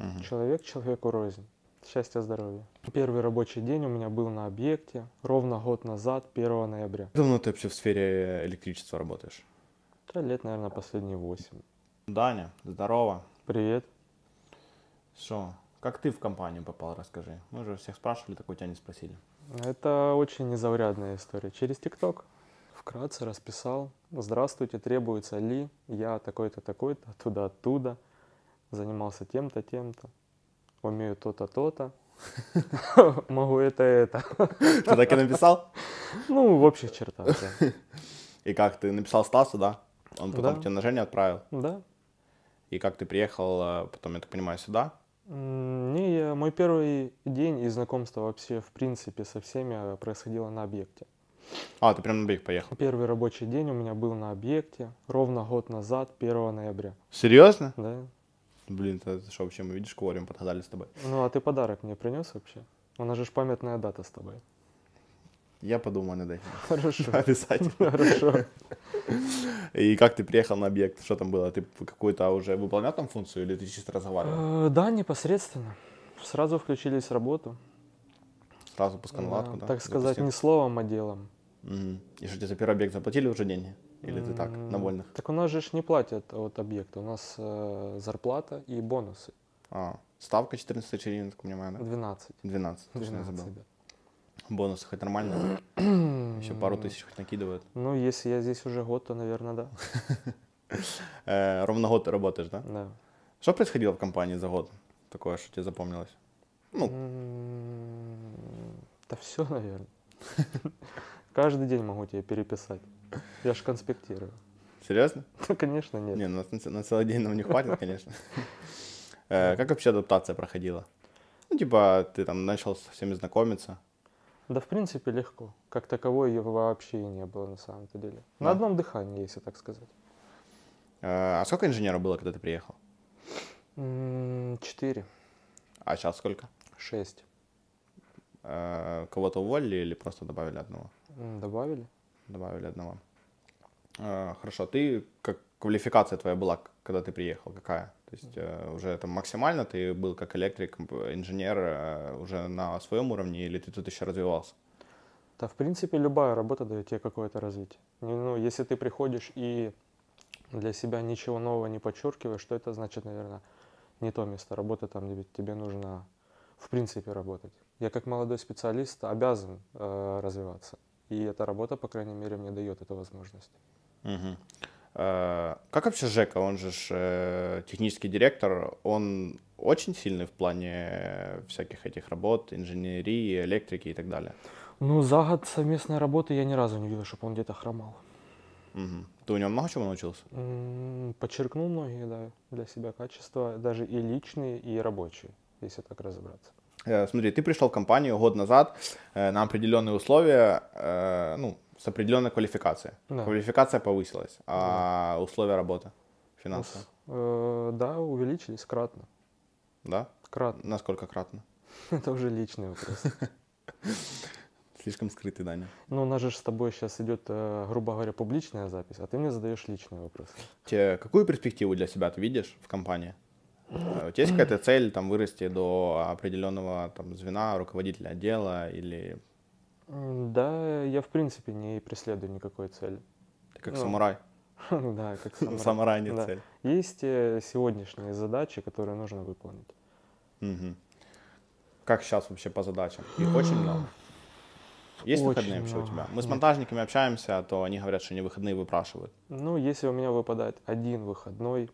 Угу. Человек человеку рознь. Счастья, здоровья. Первый рабочий день у меня был на объекте ровно год назад, 1 ноября. Давно ты вообще в сфере электричества работаешь? Да, лет, наверное, последние 8. Даня, здорово. Привет. Что, как ты в компанию попал, расскажи. Мы же всех спрашивали, такой тебя не спросили. Это очень незаурядная история. Через ТикТок вкратце расписал. Здравствуйте, требуется ли я такой-то, такой-то, оттуда, оттуда занимался тем-то, тем-то, умею то-то, то-то, могу это, это. Ты так и написал? Ну, в общих чертах, да. И как, ты написал Стасу, да? Он потом тебе на отправил? Да. И как ты приехал э, потом, я так понимаю, сюда? Не, я, мой первый день и знакомство вообще, в принципе, со всеми э, происходило на объекте. А, ты прям на объект поехал? Первый рабочий день у меня был на объекте ровно год назад, 1 ноября. Серьезно? Да блин, ты, что вообще, мы видишь, кворим подгадали с тобой. Ну, а ты подарок мне принес вообще? У нас же памятная дата с тобой. Я подумал над этим. Хорошо. Обязательно. Хорошо. И как ты приехал на объект? Что там было? Ты какую-то уже выполнял там функцию или ты чисто разговаривал? Э, да, непосредственно. Сразу включились в работу. Сразу пускай наладку, да? Так сказать, не словом, а делом. И что тебе за первый объект заплатили уже деньги? Или ты так, на вольных? Так у нас же не платят от объекта, у нас э, зарплата и бонусы. А, ставка 14 черинок, понимаю, да? 12. 12, точно 12, забыл. Да. Бонусы хоть нормально? Еще пару тысяч хоть накидывают? Ну, если я здесь уже год, то, наверное, да. Э, Ровно год ты работаешь, да? Да. Что происходило в компании за год? Такое, что тебе запомнилось? Ну, Да все, наверное. Каждый день могу тебе переписать. Я же конспектирую. Серьезно? Ну, конечно, нет. Не, ну, на, целый день нам не хватит, конечно. Э, как вообще адаптация проходила? Ну, типа, ты там начал со всеми знакомиться. Да, в принципе, легко. Как таковой ее вообще и не было на самом-то деле. На одном дыхании, если так сказать. Э, а сколько инженеров было, когда ты приехал? Четыре. А сейчас сколько? Шесть. Э, кого-то уволили или просто добавили одного? Добавили. Добавили одного. А, хорошо, ты как квалификация твоя была, когда ты приехал, какая? То есть э, уже там максимально ты был как электрик, инженер э, уже на своем уровне, или ты тут еще развивался? Да, в принципе, любая работа дает тебе какое-то развитие. Ну, если ты приходишь и для себя ничего нового не подчеркиваешь, что это значит, наверное, не то место работы, там, где тебе нужно в принципе работать. Я как молодой специалист обязан э, развиваться. И эта работа, по крайней мере, мне дает эту возможность. Угу. Как вообще Жека, он же ж, э, технический директор, он очень сильный в плане э, всяких этих работ, инженерии, электрики и так далее? Ну, за год совместной работы я ни разу не видел, чтобы он где-то хромал. Угу. Ты у него много чего научился? Подчеркнул многие, да, для себя качества, даже и личные, и рабочие, если так разобраться. Э, смотри, ты пришел в компанию год назад э, на определенные условия, э, ну, с определенной квалификацией. Да. Квалификация повысилась, а да. условия работы финансовые? Э, да, увеличились кратно. Да? Кратно. Насколько кратно? Это уже личный вопрос. Слишком скрытый, Даня. Ну, у нас же с тобой сейчас идет, э, грубо говоря, публичная запись, а ты мне задаешь личные вопросы. Те, какую перспективу для себя ты видишь в компании? Э, у тебя есть какая-то цель там вырасти до определенного там звена руководителя отдела или да, я в принципе не преследую никакой цели. Ты как ну, самурай. Да, как самурай. Самурай не цель. Есть э, сегодняшние задачи, которые нужно выполнить. Угу. Как сейчас вообще по задачам? Их очень много. Есть выходные вообще у тебя? Мы с монтажниками общаемся, а то они говорят, что не выходные выпрашивают. Ну, если у меня выпадает один выходной.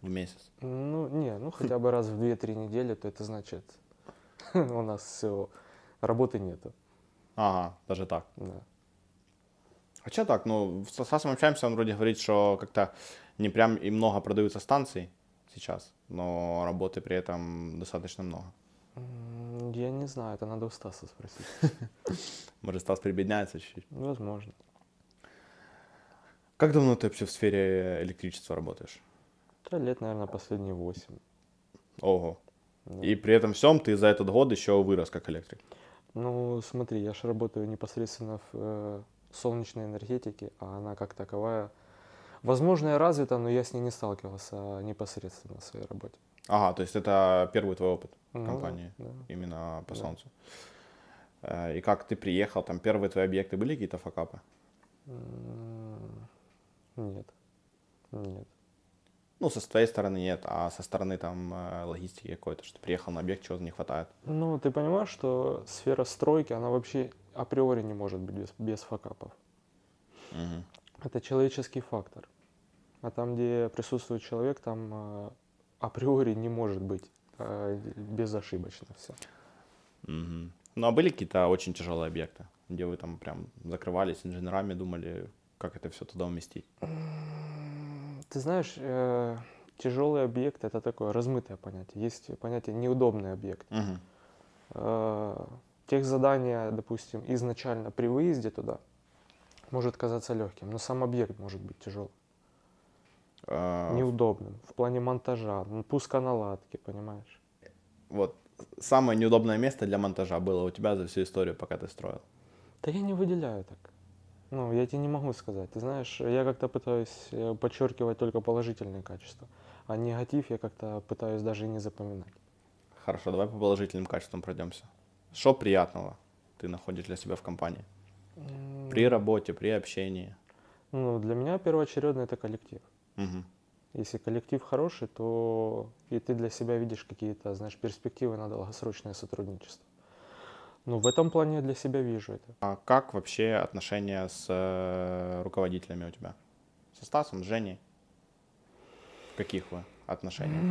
В месяц? Ну, не, ну хотя бы раз в 2-3 недели, то это значит, у нас все, работы нету. Ага, даже так. Да. А Хотя так, ну, с Сасом общаемся, он вроде говорит, что как-то не прям и много продаются станций сейчас, но работы при этом достаточно много. Я не знаю, это надо у Стаса спросить. Может, Стас прибедняется чуть-чуть? Возможно. Как давно ты вообще в сфере электричества работаешь? Да, лет, наверное, последние восемь. Ого. Да. И при этом всем ты за этот год еще вырос как электрик. Ну, смотри, я же работаю непосредственно в э, солнечной энергетике, а она как таковая, возможно, и развита, но я с ней не сталкивался а непосредственно в своей работе. Ага, то есть это первый твой опыт в ну, компании, да. именно по да. солнцу. Э, и как ты приехал, там первые твои объекты были какие-то факапы? Нет, нет. Ну, со своей стороны нет, а со стороны там э, логистики какой-то, что приехал на объект, чего-то не хватает. Ну, ты понимаешь, что сфера стройки, она вообще априори не может быть без, без факапов. Угу. Это человеческий фактор. А там, где присутствует человек, там э, априори не может быть э, безошибочно все. Угу. Ну, а были какие-то очень тяжелые объекты, где вы там прям закрывались инженерами, думали, как это все туда уместить? Ты знаешь, э, тяжелый объект это такое размытое понятие. Есть понятие неудобный объект. Угу. Э, тех задания, допустим, изначально при выезде туда может казаться легким, но сам объект может быть тяжелым. А, Неудобным в плане монтажа, пуска наладки, понимаешь? Вот самое неудобное место для монтажа было у тебя за всю историю, пока ты строил. Да я не выделяю так. Ну, я тебе не могу сказать. Ты знаешь, я как-то пытаюсь э, подчеркивать только положительные качества, а негатив я как-то пытаюсь даже и не запоминать. Хорошо, давай по положительным качествам пройдемся. Что приятного ты находишь для себя в компании? При работе, при общении? Ну, для меня первоочередно это коллектив. Угу. Если коллектив хороший, то и ты для себя видишь какие-то, знаешь, перспективы на долгосрочное сотрудничество. Ну, в этом плане я для себя вижу это. А как вообще отношения с э, руководителями у тебя? Со Стасом, с Женей? каких вы отношениях?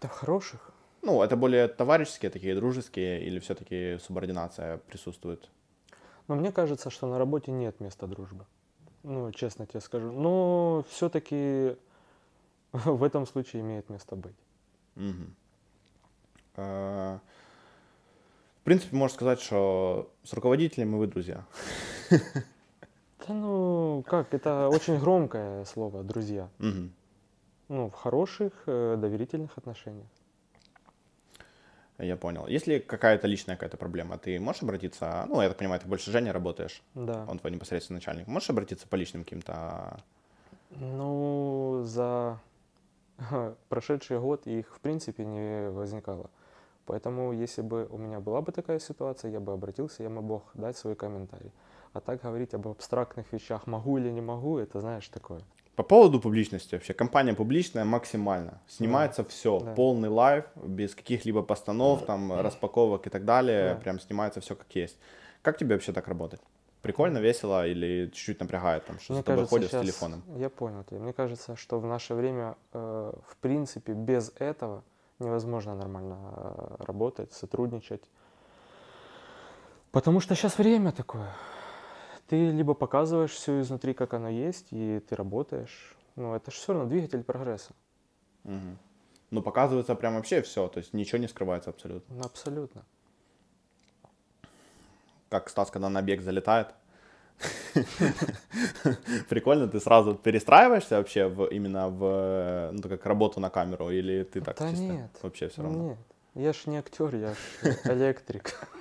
Да хороших. Ну, это более товарищеские такие, дружеские, или все-таки субординация присутствует? Но мне кажется, что на работе нет места дружбы. Ну, честно тебе скажу. Но все-таки в этом случае имеет место быть. Угу принципі, можу сказати, що з руководителями ви друзі. Да ну, как, это очень громкое слово, друзья. Угу. Ну, в хороших, э, доверительных отношениях. Я понял. Если какая-то личная какая-то проблема, ты можешь обратиться, ну, я так понимаю, ты больше Женя работаешь, Да. он твой непосредственный начальник, можешь обратиться по личным каким-то... Ну, за прошедший год их, в принципе, не возникало. Поэтому, если бы у меня была бы такая ситуация, я бы обратился, я бы мог дать свой комментарий. А так говорить об абстрактных вещах, могу или не могу, это знаешь такое. По поводу публичности вообще, компания публичная максимально, снимается да. все, да. полный лайв, без каких-либо постанов, да. там, распаковок и так далее, да. прям снимается все как есть. Как тебе вообще так работать? Прикольно, весело или чуть-чуть напрягает, там, что Мне за тобой кажется, ходят сейчас... с телефоном? Я понял Мне кажется, что в наше время, э, в принципе, без этого невозможно нормально э, работать, сотрудничать. Потому что сейчас время такое. Ты либо показываешь все изнутри, как оно есть, и ты работаешь. Ну, это же все равно двигатель прогресса. Угу. Ну, показывается прям вообще все, то есть ничего не скрывается абсолютно. абсолютно. Как Стас, когда на бег залетает, Прикольно, ты сразу перестраиваешься вообще в, именно в э, ну, как работу на камеру, или ты так да чисто нет, вообще все равно? Нет, я ж не актер, я ж электрик.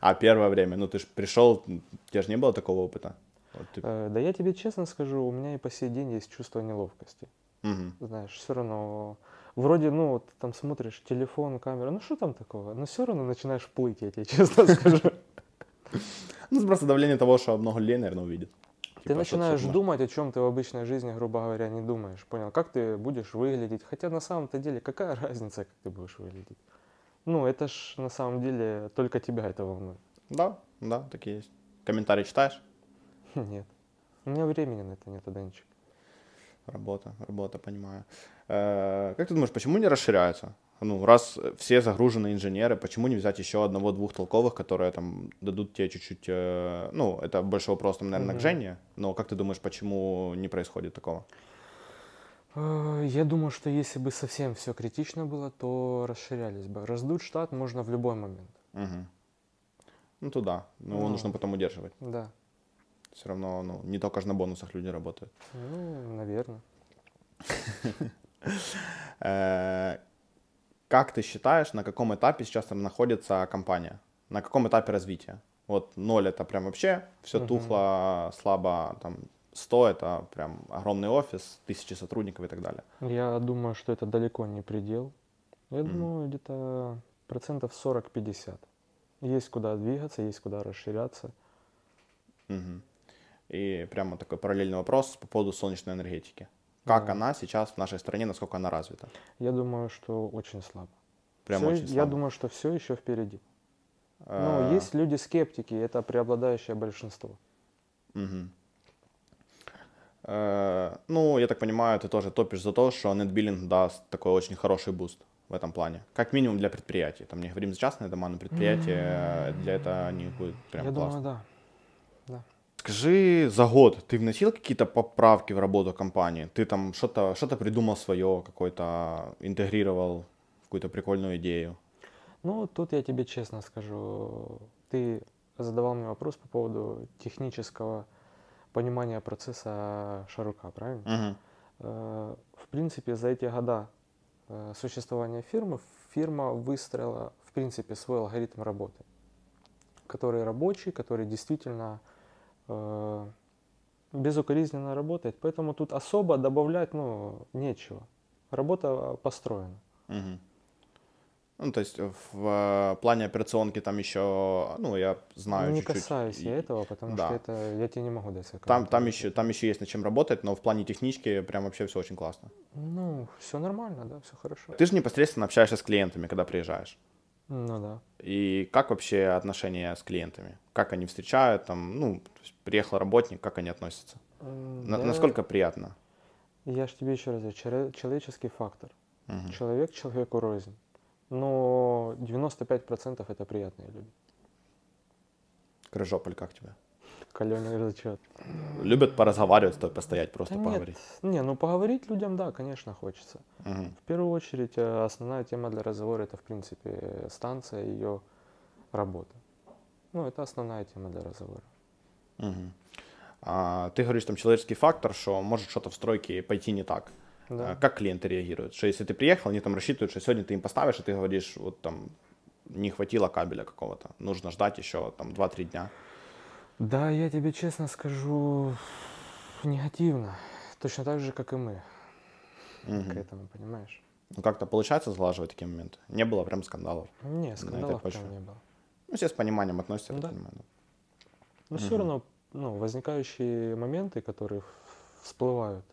А первое время, ну ты же пришел, у тебя же не было такого опыта? Вот ты... э, да я тебе честно скажу, у меня и по сей день есть чувство неловкости. Угу. Знаешь, все равно вроде, ну, вот там смотришь телефон, камера, ну что там такого? Но все равно начинаешь плыть, я тебе честно скажу. Ну, просто давление того, что много людей, наверное, увидит. Ты типа, начинаешь что думать, о чем ты в обычной жизни, грубо говоря, не думаешь. Понял? Как ты будешь выглядеть? Хотя на самом-то деле, какая разница, как ты будешь выглядеть? Ну, это ж на самом деле только тебя это волнует. Да, да, такие есть. Комментарии читаешь? Нет. У меня времени на это нет, Данчик. Работа, работа, понимаю. как ты думаешь, почему не расширяются ну, раз все загружены инженеры, почему не взять еще одного-двух толковых, которые там дадут тебе чуть-чуть, э, ну, это больше вопрос, там, наверное, mm-hmm. к Жене, но как ты думаешь, почему не происходит такого? Э, я думаю, что если бы совсем все критично было, то расширялись бы. Раздуть штат можно в любой момент. Угу. Ну, то да, но ну, нужно потом удерживать. Да. Все равно, ну, не только же на бонусах люди работают. Ну, наверное. Э, как ты считаешь, на каком этапе сейчас там находится компания? На каком этапе развития? Вот ноль это прям вообще все угу. тухло, слабо, там 100 это прям огромный офис, тысячи сотрудников и так далее. Я думаю, что это далеко не предел. Я mm думаю, где-то процентов 40-50. Есть куда двигаться, есть куда расширяться. Угу. И прямо такой параллельный вопрос по поводу солнечной энергетики. Как mm. она сейчас в нашей стране, насколько она развита? Я думаю, что очень слабо. Прям все, очень слабо. Я думаю, что все еще впереди. Э. Но ну, есть люди-скептики, это преобладающее большинство. Угу. Ну, я так понимаю, ты тоже топишь за то, что NetBilling даст такой очень хороший буст в этом плане. Как минимум для предприятий. Там не говорим за частные дома, но предприятия э, для этого они будут прям Я классно. думаю, да. да скажи, за год ты вносил какие-то поправки в работу компании? Ты там что-то что придумал свое, какой-то интегрировал какую-то прикольную идею? Ну, тут я тебе честно скажу, ты задавал мне вопрос по поводу технического понимания процесса Шарука, правильно? Угу. В принципе, за эти года э, существования фирмы фирма выстроила, в принципе, свой алгоритм работы, который рабочий, который действительно Э, безукоризненно работает, поэтому тут особо добавлять ну, нечего. Работа э, построена. Угу. Ну, то есть э, в плане операционки там еще, ну, я знаю Не чуть-чуть. Не касаюсь я этого, потому да. что это я тебе не могу дать. Там, там, еще, там еще есть над чем работать, но в плане технички прям вообще все очень классно. Ну, все нормально, да, все хорошо. Ты же непосредственно общаешься с клиентами, когда приезжаешь. Ну да. И как вообще отношения с клиентами? Как они встречают, там, ну, приехал работник, как они относятся? Да. насколько приятно? Я ж тебе еще раз говорю, человеческий фактор. Угу. Человек человеку рознь. Но 95% это приятные люди. Крыжополь, как тебя? каленый зачет. Любят поразговаривать, стоит постоять, просто да поговорить. Нет. Не, ну поговорить людям, да, конечно, хочется. Угу. В первую очередь, э, основная тема для разговора это, в принципе, станция, и ее работа. Ну, это основная тема для разговора. Угу. А, ты говоришь, там человеческий фактор, что может что-то в стройке пойти не так. Да. А, как клиенты реагируют? Что если ты приехал, они там рассчитывают, что сегодня ты им поставишь, и ты говоришь, вот там не хватило кабеля какого-то, нужно ждать еще там 2-3 дня. Да, я тебе честно скажу, негативно. Точно так же, как и мы. Угу. К этому, понимаешь? Ну как-то получается сглаживать такие моменты? Не было прям скандалов? Не, скандалов прям не было. Ну все с пониманием относятся, ну к этому. понимаю. Но угу. все равно ну, возникающие моменты, которые всплывают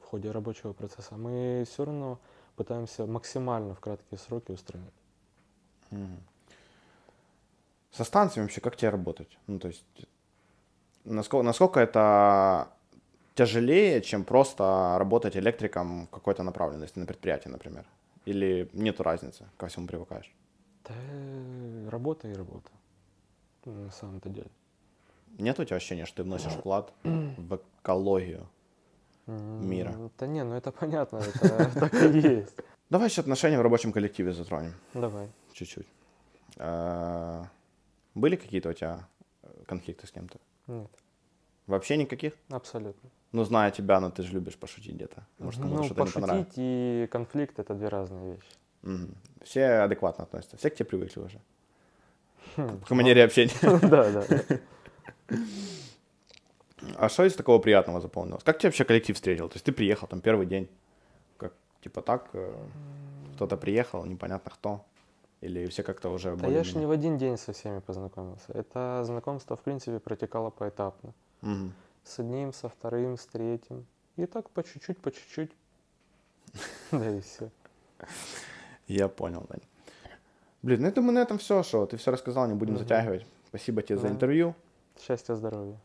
в ходе рабочего процесса, мы все равно пытаемся максимально в краткие сроки устранить. Угу. Со станцией вообще как тебе работать? Ну, то есть насколько, насколько это тяжелее, чем просто работать электриком в какой-то направленности на предприятии, например? Или нет разницы, ко всему привыкаешь? Да, работа и работа, на самом-то деле. Нет у тебя ощущения, что ты вносишь вклад в экологию мира? Да не, ну это понятно, это так и есть. Давай сейчас отношения в рабочем коллективе затронем. Давай. Чуть-чуть. А, были какие-то у тебя конфликты с кем-то? Нет. Вообще никаких? Абсолютно. Ну, зная тебя, но ну, ты же любишь пошутить где-то. Может, кому-то ну, что-то пошутить не понравилось. и конфликт – это две разные вещи. Угу. Все адекватно относятся. Все к тебе привыкли уже. Хм, К манере общения. Ну, да, да. А что из такого приятного запомнилось? Как тебя вообще коллектив встретил? То есть ты приехал там первый день, как типа так, э, кто-то приехал, непонятно кто. Или все как-то уже... более. Да я же не в один день со всеми познакомился. Это знакомство, в принципе, протекало поэтапно. Угу. С одним, со вторым, с третьим. И так по чуть-чуть, по чуть-чуть. Да и все. Я понял, Дань. Блин, ну это мы на этом все, что ты все рассказал, не будем затягивать. Спасибо тебе за интервью. Счастья, здоровья.